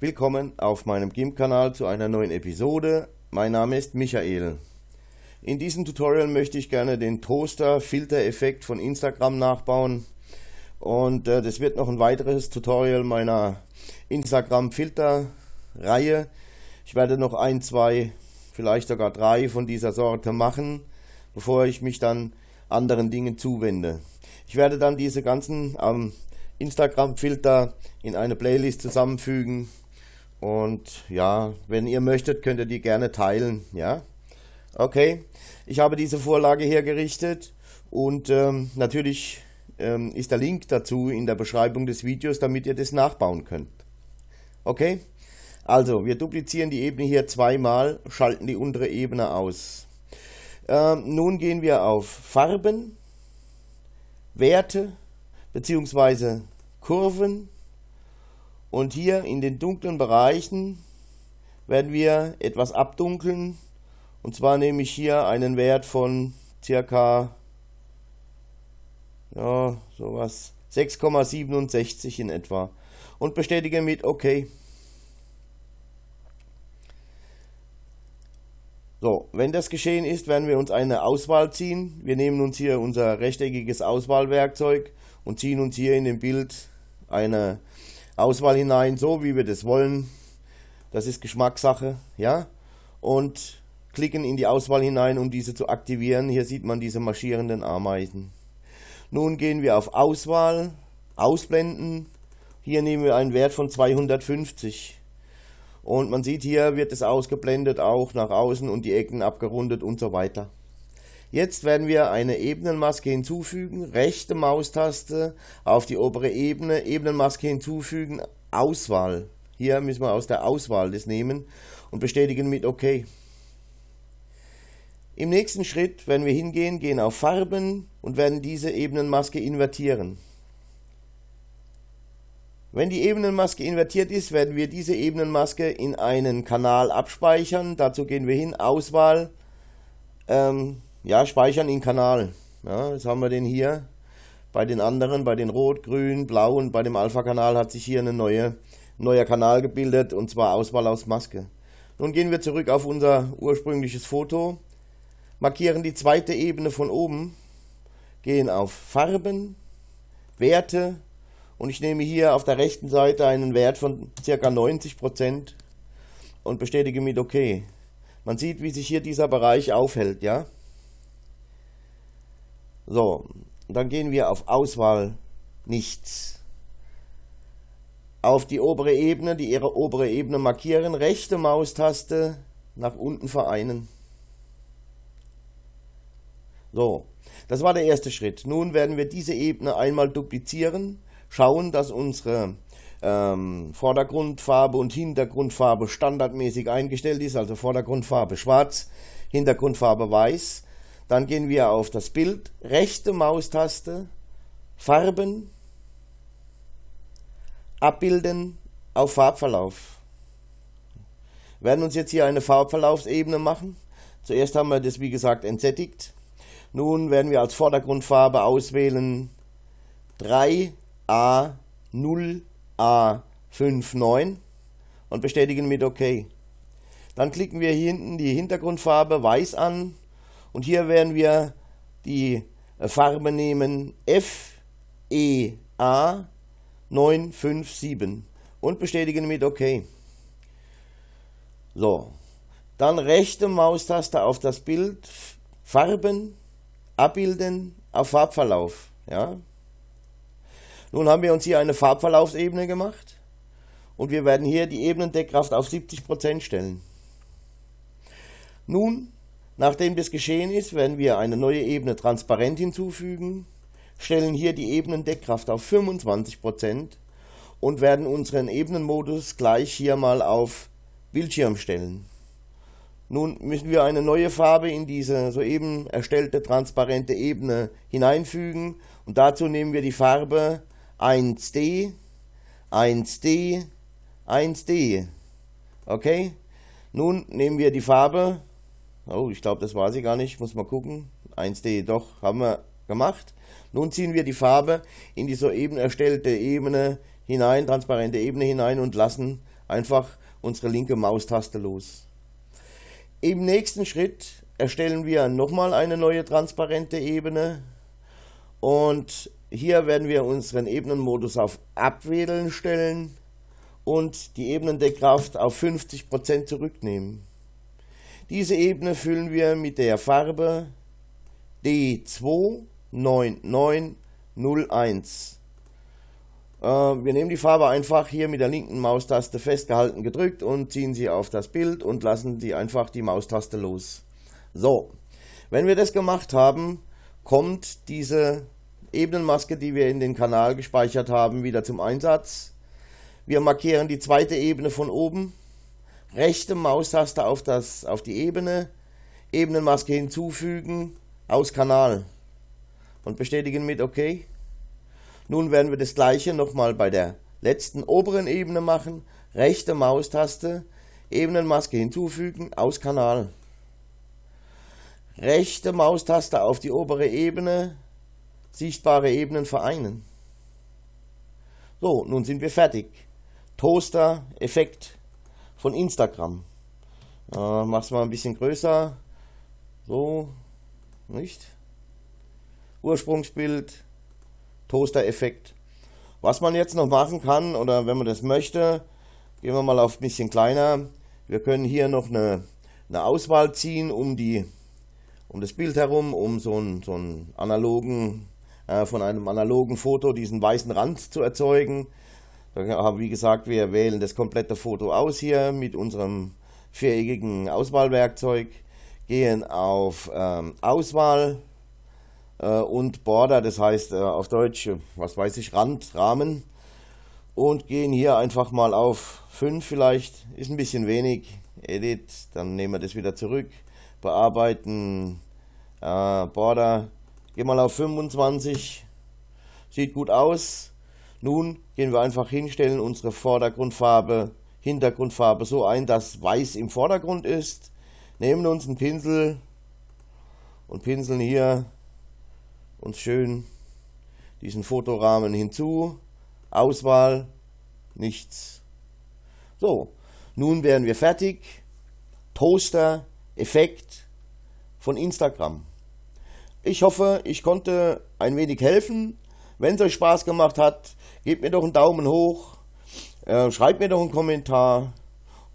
Willkommen auf meinem GIMP-Kanal zu einer neuen Episode. Mein Name ist Michael. In diesem Tutorial möchte ich gerne den Toaster-Filter-Effekt von Instagram nachbauen. Und äh, das wird noch ein weiteres Tutorial meiner Instagram-Filter-Reihe. Ich werde noch ein, zwei, vielleicht sogar drei von dieser Sorte machen, bevor ich mich dann anderen Dingen zuwende. Ich werde dann diese ganzen ähm, Instagram-Filter in eine Playlist zusammenfügen und ja, wenn ihr möchtet, könnt ihr die gerne teilen. Ja, okay. Ich habe diese Vorlage hergerichtet und ähm, natürlich ähm, ist der Link dazu in der Beschreibung des Videos, damit ihr das nachbauen könnt. Okay. Also, wir duplizieren die Ebene hier zweimal, schalten die untere Ebene aus. Ähm, nun gehen wir auf Farben, Werte bzw. Kurven und hier in den dunklen Bereichen werden wir etwas abdunkeln. Und zwar nehme ich hier einen Wert von circa ja, sowas 6,67 in etwa und bestätige mit OK. So, wenn das geschehen ist, werden wir uns eine Auswahl ziehen. Wir nehmen uns hier unser rechteckiges Auswahlwerkzeug und ziehen uns hier in dem Bild eine Auswahl hinein, so wie wir das wollen. Das ist Geschmackssache, ja. Und klicken in die Auswahl hinein, um diese zu aktivieren. Hier sieht man diese marschierenden Ameisen. Nun gehen wir auf Auswahl, Ausblenden. Hier nehmen wir einen Wert von 250. Und man sieht hier wird es ausgeblendet, auch nach außen und die Ecken abgerundet und so weiter. Jetzt werden wir eine Ebenenmaske hinzufügen, rechte Maustaste auf die obere Ebene, Ebenenmaske hinzufügen, Auswahl. Hier müssen wir aus der Auswahl das nehmen und bestätigen mit OK. Im nächsten Schritt werden wir hingehen, gehen auf Farben und werden diese Ebenenmaske invertieren. Wenn die Ebenenmaske invertiert ist, werden wir diese Ebenenmaske in einen Kanal abspeichern. Dazu gehen wir hin, Auswahl, ähm, ja, speichern in Kanal. Ja, jetzt haben wir den hier. Bei den anderen, bei den rot, grün, blau und bei dem Alpha-Kanal hat sich hier eine neue, ein neuer Kanal gebildet und zwar Auswahl aus Maske. Nun gehen wir zurück auf unser ursprüngliches Foto, markieren die zweite Ebene von oben, gehen auf Farben, Werte und ich nehme hier auf der rechten Seite einen Wert von ca. 90% und bestätige mit OK. Man sieht, wie sich hier dieser Bereich aufhält, ja. So, dann gehen wir auf Auswahl nichts. Auf die obere Ebene, die ihre obere Ebene markieren, rechte Maustaste nach unten vereinen. So, das war der erste Schritt. Nun werden wir diese Ebene einmal duplizieren, schauen, dass unsere ähm, Vordergrundfarbe und Hintergrundfarbe standardmäßig eingestellt ist, also Vordergrundfarbe schwarz, Hintergrundfarbe weiß. Dann gehen wir auf das Bild, rechte Maustaste, Farben, abbilden auf Farbverlauf. Wir werden uns jetzt hier eine Farbverlaufsebene machen. Zuerst haben wir das wie gesagt entsättigt. Nun werden wir als Vordergrundfarbe auswählen 3A0A59 und bestätigen mit OK. Dann klicken wir hier hinten die Hintergrundfarbe weiß an und hier werden wir die äh, Farbe nehmen FEA 957 und bestätigen mit OK. So, dann rechte Maustaste auf das Bild, Farben, Abbilden, auf Farbverlauf. Ja. Nun haben wir uns hier eine Farbverlaufsebene gemacht und wir werden hier die Ebenendeckkraft auf 70% stellen. Nun Nachdem das geschehen ist, werden wir eine neue Ebene transparent hinzufügen, stellen hier die Ebenendeckkraft auf 25% und werden unseren Ebenenmodus gleich hier mal auf Bildschirm stellen. Nun müssen wir eine neue Farbe in diese soeben erstellte transparente Ebene hineinfügen und dazu nehmen wir die Farbe 1D, 1D, 1D. Okay? Nun nehmen wir die Farbe Oh, ich glaube, das war sie gar nicht. Muss mal gucken. 1D, doch, haben wir gemacht. Nun ziehen wir die Farbe in die soeben erstellte Ebene hinein, transparente Ebene hinein und lassen einfach unsere linke Maustaste los. Im nächsten Schritt erstellen wir nochmal eine neue transparente Ebene und hier werden wir unseren Ebenenmodus auf Abwedeln stellen und die Ebenendeckkraft auf 50% zurücknehmen. Diese Ebene füllen wir mit der Farbe D29901. Äh, wir nehmen die Farbe einfach hier mit der linken Maustaste festgehalten gedrückt und ziehen sie auf das Bild und lassen sie einfach die Maustaste los. So, wenn wir das gemacht haben, kommt diese Ebenenmaske, die wir in den Kanal gespeichert haben, wieder zum Einsatz. Wir markieren die zweite Ebene von oben rechte Maustaste auf, das, auf die Ebene, Ebenenmaske hinzufügen, aus Kanal und bestätigen mit OK. Nun werden wir das gleiche nochmal bei der letzten oberen Ebene machen, rechte Maustaste, Ebenenmaske hinzufügen, aus Kanal. Rechte Maustaste auf die obere Ebene, sichtbare Ebenen vereinen. So, nun sind wir fertig. Toaster, Effekt, von Instagram. Äh, mach's mal ein bisschen größer. So, nicht? Ursprungsbild, Toaster-Effekt. Was man jetzt noch machen kann, oder wenn man das möchte, gehen wir mal auf ein bisschen kleiner. Wir können hier noch eine, eine Auswahl ziehen um, die, um das Bild herum, um so einen, so einen analogen, äh, von einem analogen Foto diesen weißen Rand zu erzeugen. Aber wie gesagt, wir wählen das komplette Foto aus hier mit unserem viereckigen Auswahlwerkzeug, gehen auf ähm, Auswahl äh, und Border, das heißt äh, auf Deutsch, was weiß ich, Rand, Rahmen und gehen hier einfach mal auf 5 vielleicht, ist ein bisschen wenig, Edit, dann nehmen wir das wieder zurück, bearbeiten, äh, Border, gehen mal auf 25, sieht gut aus nun gehen wir einfach hinstellen unsere Vordergrundfarbe, Hintergrundfarbe so ein, dass weiß im Vordergrund ist. Nehmen uns einen Pinsel und pinseln hier uns schön diesen Fotorahmen hinzu. Auswahl, nichts. So, nun wären wir fertig. Poster, Effekt von Instagram. Ich hoffe, ich konnte ein wenig helfen. Wenn es euch Spaß gemacht hat, gebt mir doch einen Daumen hoch, äh, schreibt mir doch einen Kommentar.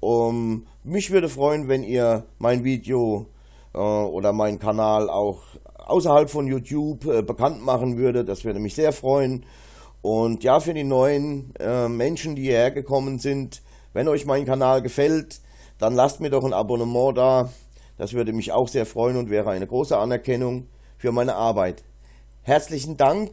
Um, ähm, mich würde freuen, wenn ihr mein Video äh, oder meinen Kanal auch außerhalb von YouTube äh, bekannt machen würdet. Das würde mich sehr freuen. Und ja, für die neuen äh, Menschen, die hierher gekommen sind, wenn euch mein Kanal gefällt, dann lasst mir doch ein Abonnement da. Das würde mich auch sehr freuen und wäre eine große Anerkennung für meine Arbeit. Herzlichen Dank.